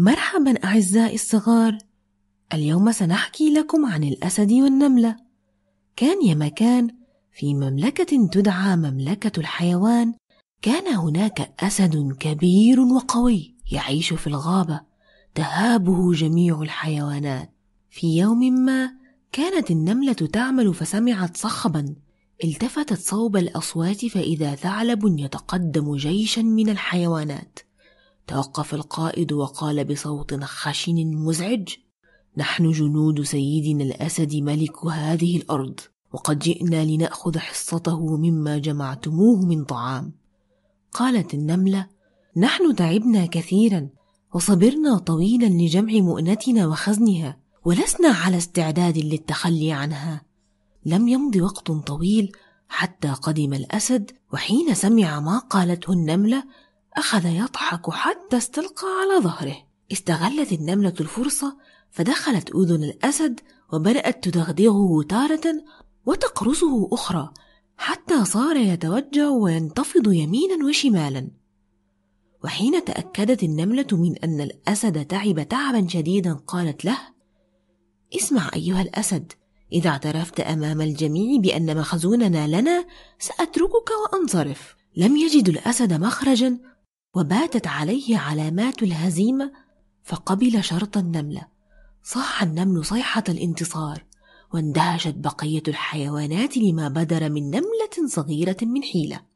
مرحبا أعزائي الصغار اليوم سنحكي لكم عن الأسد والنملة كان يا مكان في مملكة تدعى مملكة الحيوان كان هناك أسد كبير وقوي يعيش في الغابة تهابه جميع الحيوانات في يوم ما كانت النملة تعمل فسمعت صخبا التفتت صوب الأصوات فإذا ثعلب يتقدم جيشا من الحيوانات توقف القائد وقال بصوت خشن مزعج نحن جنود سيدنا الاسد ملك هذه الارض وقد جئنا لناخذ حصته مما جمعتموه من طعام قالت النمله نحن تعبنا كثيرا وصبرنا طويلا لجمع مؤنتنا وخزنها ولسنا على استعداد للتخلي عنها لم يمض وقت طويل حتى قدم الاسد وحين سمع ما قالته النمله أخذ يضحك حتى استلقى على ظهره استغلت النملة الفرصة فدخلت أذن الأسد وبدأت تدغدغه تارة وتقرصه أخرى حتى صار يتوجع وينتفض يمينا وشمالا وحين تأكدت النملة من أن الأسد تعب تعبا شديدا قالت له اسمع أيها الأسد إذا اعترفت أمام الجميع بأن مخزوننا لنا سأتركك وأنصرف لم يجد الأسد مخرجا وباتت عليه علامات الهزيمة فقبل شرط النملة صاح النمل صيحة الانتصار واندهشت بقية الحيوانات لما بدر من نملة صغيرة من حيلة